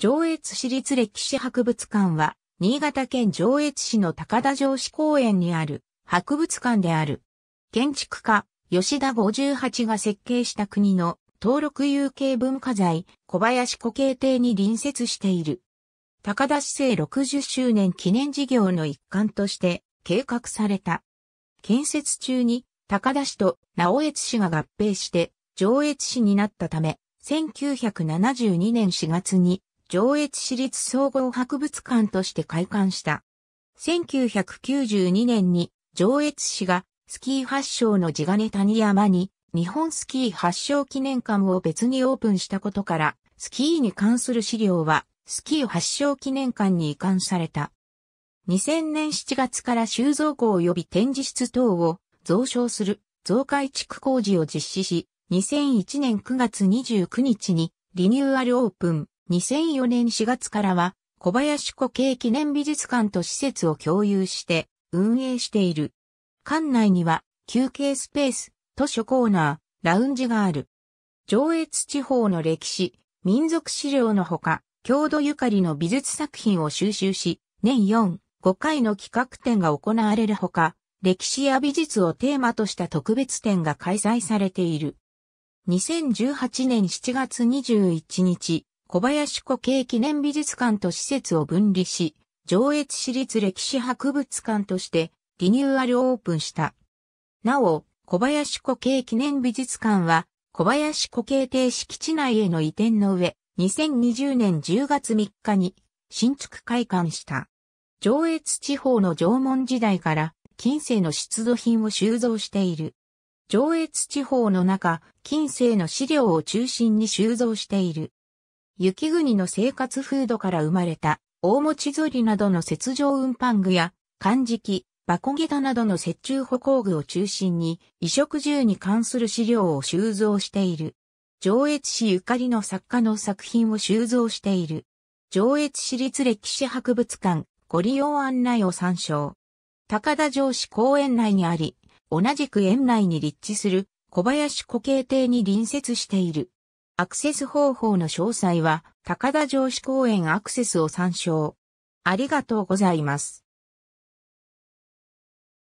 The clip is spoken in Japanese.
上越市立歴史博物館は、新潟県上越市の高田城市公園にある博物館である。建築家、吉田58が設計した国の登録有形文化財、小林古慶邸に隣接している。高田市政60周年記念事業の一環として計画された。建設中に高田市と直越市が合併して上越市になったため、1972年4月に上越市立総合博物館として開館した。1992年に上越市がスキー発祥の地金谷山に日本スキー発祥記念館を別にオープンしたことから、スキーに関する資料はスキー発祥記念館に移管された。2000年7月から収蔵庫及び展示室等を増床する増改築工事を実施し、2001年9月29日にリニューアルオープン。2004年4月からは、小林古系記念美術館と施設を共有して運営している。館内には休憩スペース、図書コーナー、ラウンジがある。上越地方の歴史、民族資料のほか、郷土ゆかりの美術作品を収集し、年4、5回の企画展が行われるほか、歴史や美術をテーマとした特別展が開催されている。2018年7月21日、小林古慶記念美術館と施設を分離し、上越市立歴史博物館としてリニューアルオープンした。なお、小林古慶記念美術館は、小林古慶邸敷地内への移転の上、2020年10月3日に新築開館した。上越地方の縄文時代から近世の出土品を収蔵している。上越地方の中、近世の資料を中心に収蔵している。雪国の生活風土から生まれた、大餅ぞりなどの雪上運搬具や、漢字機、バコゲタなどの雪中歩行具を中心に、衣食住に関する資料を収蔵している。上越市ゆかりの作家の作品を収蔵している。上越市立歴史博物館、ご利用案内を参照。高田城市公園内にあり、同じく園内に立地する小林古慶亭に隣接している。アクセス方法の詳細は、高田城址公園アクセスを参照。ありがとうございます。